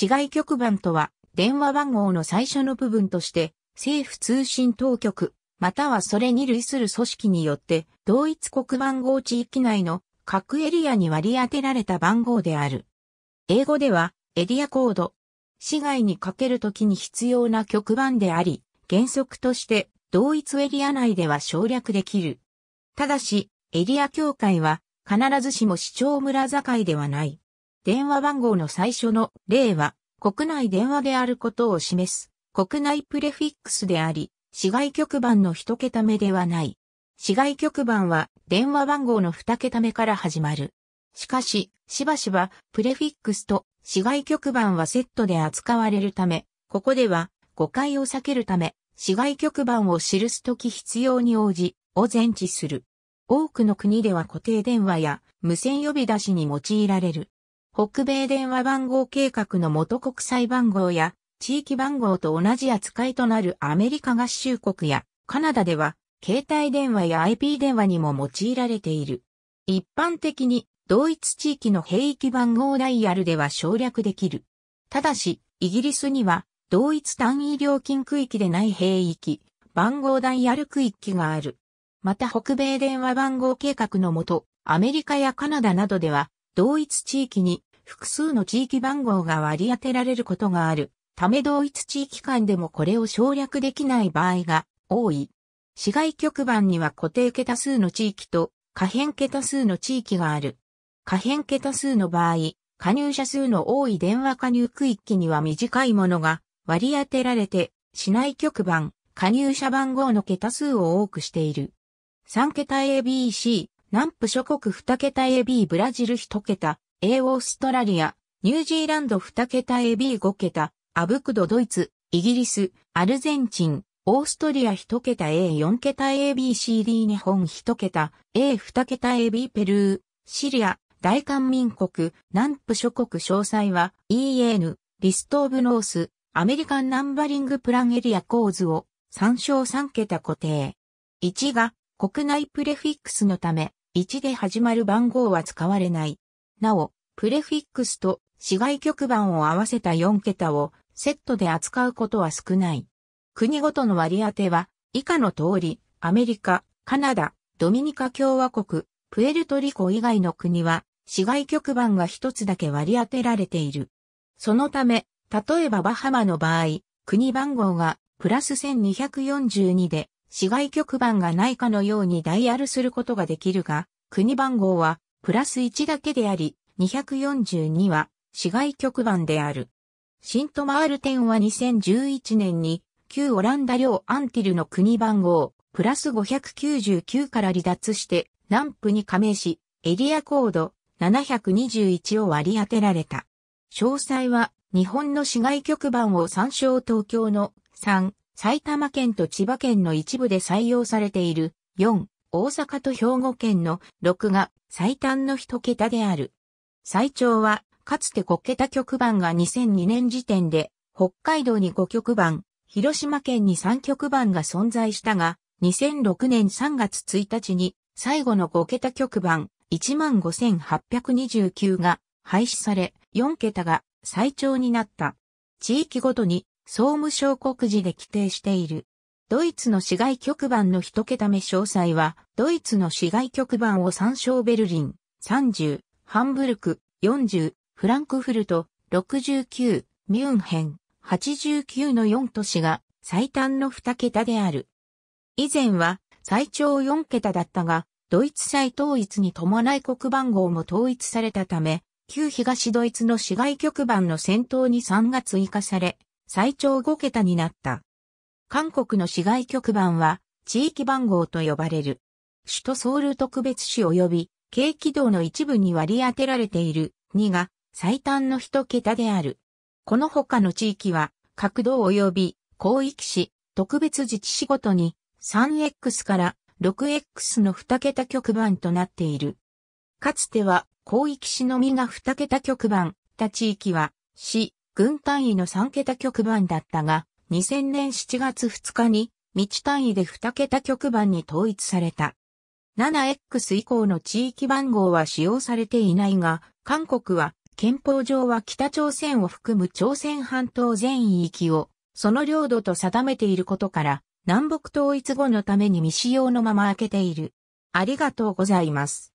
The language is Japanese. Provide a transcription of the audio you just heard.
市外局番とは、電話番号の最初の部分として、政府通信当局、またはそれに類する組織によって、同一国番号地域内の各エリアに割り当てられた番号である。英語では、エリアコード。市外にかけるときに必要な局番であり、原則として同一エリア内では省略できる。ただし、エリア協会は必ずしも市町村境ではない。電話番号の最初の例は、国内電話であることを示す、国内プレフィックスであり、市外局番の一桁目ではない。市外局番は電話番号の二桁目から始まる。しかし、しばしばプレフィックスと市外局番はセットで扱われるため、ここでは誤解を避けるため、市外局番を記すとき必要に応じ、を前置する。多くの国では固定電話や無線呼び出しに用いられる。北米電話番号計画の元国際番号や地域番号と同じ扱いとなるアメリカ合衆国やカナダでは携帯電話や IP 電話にも用いられている。一般的に同一地域の平域番号ダイヤルでは省略できる。ただし、イギリスには同一単位料金区域でない平域、番号ダイヤル区域がある。また北米電話番号計画のもと、アメリカやカナダなどでは同一地域に複数の地域番号が割り当てられることがあるため同一地域間でもこれを省略できない場合が多い。市外局番には固定桁数の地域と可変桁数の地域がある。可変桁数の場合、加入者数の多い電話加入区域には短いものが割り当てられて、市内局番、加入者番号の桁数を多くしている。3桁 ABC、南部諸国2桁 AB ブラジル1桁、A オーストラリア、ニュージーランド2桁 AB5 桁、アブクドドイツ、イギリス、アルゼンチン、オーストリア1桁 A4 桁 ABCD 日本1桁 A2 桁 AB ペルー、シリア、大韓民国、南部諸国詳細は EN、リストオブノース、アメリカンナンバリングプランエリア構図を参照3桁固定。1が国内プレフィックスのため、1で始まる番号は使われない。なお、プレフィックスと市外局番を合わせた4桁をセットで扱うことは少ない。国ごとの割り当ては以下の通り、アメリカ、カナダ、ドミニカ共和国、プエルトリコ以外の国は市外局番が一つだけ割り当てられている。そのため、例えばバハマの場合、国番号がプラス1242で市外局番がないかのようにダイヤルすることができるが、国番号はプラス1だけであり、242は市外局番である。シントマール店は2011年に旧オランダ領アンティルの国番号プラス599から離脱して南部に加盟しエリアコード721を割り当てられた。詳細は日本の市外局番を参照東京の3、埼玉県と千葉県の一部で採用されている4、大阪と兵庫県の6が最短の1桁である。最長は、かつて5桁局番が2002年時点で、北海道に5局番、広島県に3局番が存在したが、2006年3月1日に最後の5桁局番15,829が廃止され、4桁が最長になった。地域ごとに総務省告示で規定している。ドイツの市外局番の一桁目詳細は、ドイツの市外局番を参照ベルリン、30、ハンブルク、40、フランクフルト、69、ミュンヘン、89の4都市が最短の2桁である。以前は最長4桁だったが、ドイツ再統一に伴い国番号も統一されたため、旧東ドイツの市外局番の先頭に3が追加され、最長5桁になった。韓国の市外局番は地域番号と呼ばれる。首都ソウル特別市及び軽軌道の一部に割り当てられている2が最短の一桁である。この他の地域は各道及び広域市、特別自治市ごとに 3X から 6X の2桁局番となっている。かつては広域市のみが2桁局番、他地域は市、軍単位の3桁局番だったが、2000年7月2日に、知単位で2桁局番に統一された。7X 以降の地域番号は使用されていないが、韓国は憲法上は北朝鮮を含む朝鮮半島全域をその領土と定めていることから南北統一後のために未使用のまま開けている。ありがとうございます。